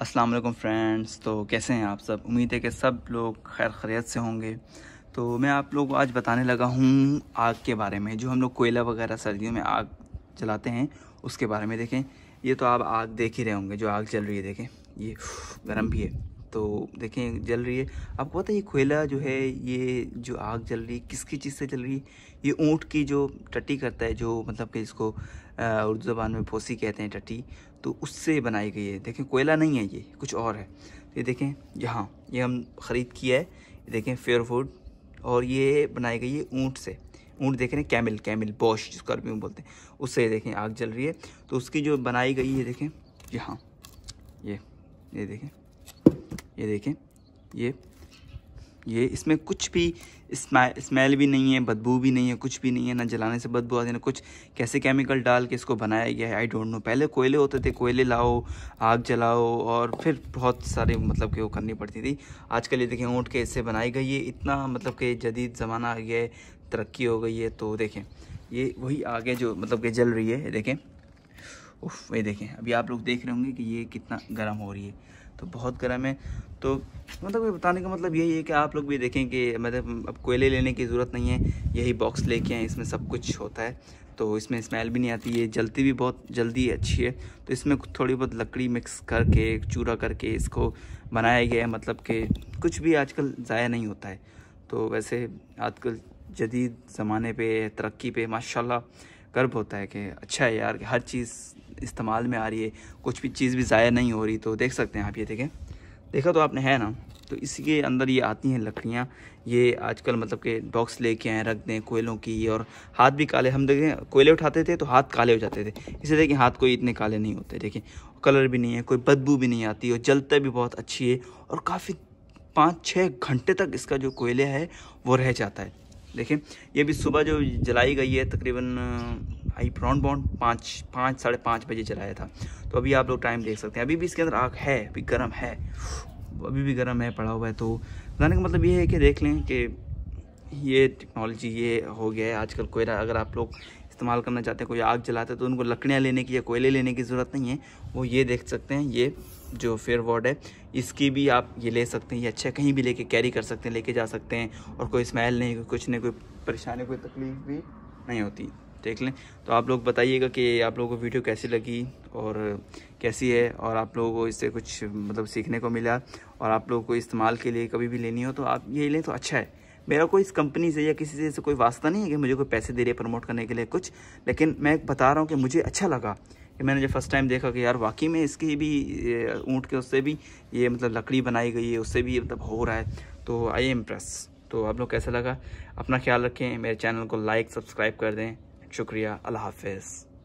अस्सलाम वालेकुम फ्रेंड्स तो कैसे हैं आप सब उम्मीद है कि सब लोग खैर खैरियत से होंगे तो मैं आप लोग को आज बताने लगा हूँ आग के बारे में जो हम लोग कोयला वगैरह सर्दियों में आग जलाते हैं उसके बारे में देखें ये तो आप आग देख ही रहे होंगे जो आग जल रही है देखें ये गर्म भी है तो देखें जल रही है आपको पता है ये कोयला जो है ये जो आग जल रही है किसकी चीज़ से जल रही है ये ऊँट की जो टट्टी करता है जो मतलब कि इसको उर्दू ज़बान में पोसी कहते हैं टट्टी तो उससे बनाई गई है देखें कोयला नहीं है ये कुछ और है तो ये देखें यहाँ ये हम ख़रीद किया है देखें फेयर फूड और ये बनाई गई है ऊँट से ऊँट देख रहे हैं कैमिल कैमिल बॉश जिसको अरबी में बोलते हैं उससे देखें आग जल रही है तो उसकी जो बनाई गई है देखें यहाँ ये ये देखें ये देखें ये ये इसमें कुछ भी स्मेल भी नहीं है बदबू भी नहीं है कुछ भी नहीं है ना जलाने से बदबू आती है ना कुछ कैसे केमिकल डाल के इसको बनाया गया है आई डोंट नो पहले कोयले होते थे कोयले लाओ आग जलाओ और फिर बहुत सारे मतलब कि वो करनी पड़ती थी आजकल ये देखें ऊँट के इससे बनाई गई है इतना मतलब कि जदीद ज़माना आ गया है तरक्की हो गई है तो देखें ये वही आगे जो मतलब कि जल रही है देखें उफ ये देखें अभी आप लोग देख रहे होंगे कि ये कितना गर्म हो रही है तो बहुत गर्म है तो मतलब ये बताने का मतलब यही है कि आप लोग भी देखें कि मतलब अब कोयले लेने की ज़रूरत नहीं है यही बॉक्स लेके आए इसमें सब कुछ होता है तो इसमें स्मेल भी नहीं आती है जलती भी बहुत जल्दी अच्छी है तो इसमें थोड़ी बहुत लकड़ी मिक्स करके चूरा करके इसको बनाया गया है मतलब कि कुछ भी आजकल ज़ाया नहीं होता है तो वैसे आजकल जदीद ज़माने पर तरक्की पर माशाल्लाह गर्व होता है कि अच्छा है यार हर चीज़ इस्तेमाल में आ रही है कुछ भी चीज़ भी ज़ाया नहीं हो रही तो देख सकते हैं आप ये देखें देखा तो आपने है ना तो इसी के अंदर ये आती हैं लकड़ियाँ ये आजकल मतलब के बॉक्स लेके आए रख दें कोयलों की और हाथ भी काले हम देखें कोयले उठाते थे तो हाथ काले हो जाते थे इसे देखें हाथ कोई इतने काले नहीं होते देखें कलर भी नहीं है कोई बदबू भी नहीं आती और जलते भी बहुत अच्छी है और काफ़ी पाँच छः घंटे तक इसका जो कोयले है वो रह जाता है देखें ये भी सुबह जो जलाई गई है तकरीबन आई प्रॉन बॉन्ड पाँच पाँच साढ़े पाँच बजे चलाया था तो अभी आप लोग टाइम देख सकते हैं अभी भी इसके अंदर आग है अभी गर्म है अभी भी गर्म है पड़ा हुआ है तो जाने का मतलब ये है कि देख लें कि ये टेक्नोलॉजी ये हो गया है आजकल कोयला अगर आप लोग इस्तेमाल करना चाहते हैं कोई आग जलाते हैं तो उनको लकड़ियाँ लेने की या कोयले लेने की ज़रूरत नहीं है वो ये देख सकते हैं ये जो फेयर वॉर्ड है इसकी भी आप ये ले सकते हैं ये अच्छा कहीं भी लेके कैरी कर सकते हैं लेके जा सकते हैं और कोई स्मेल नहीं कुछ नहीं कोई परेशानी कोई तकलीफ भी नहीं होती देख लें तो आप लोग बताइएगा कि आप लोगों को वीडियो कैसी लगी और कैसी है और आप लोगों को इससे कुछ मतलब सीखने को मिला और आप लोगों को इस्तेमाल के लिए कभी भी लेनी हो तो आप ये लें तो अच्छा है मेरा कोई इस कंपनी से या किसी से ऐसे कोई वास्ता नहीं है कि मुझे कोई पैसे दे रहे प्रमोट करने के लिए कुछ लेकिन मैं बता रहा हूँ कि मुझे अच्छा लगा कि मैंने जब फर्स्ट टाइम देखा कि यार वाकई में इसकी भी ऊँट के उससे भी ये मतलब लकड़ी बनाई गई है उससे भी मतलब हो रहा है तो आई एम इम्प्रेस तो आप लोग कैसा लगा अपना ख्याल रखें मेरे चैनल को लाइक सब्सक्राइब कर दें شكريا الله حافظ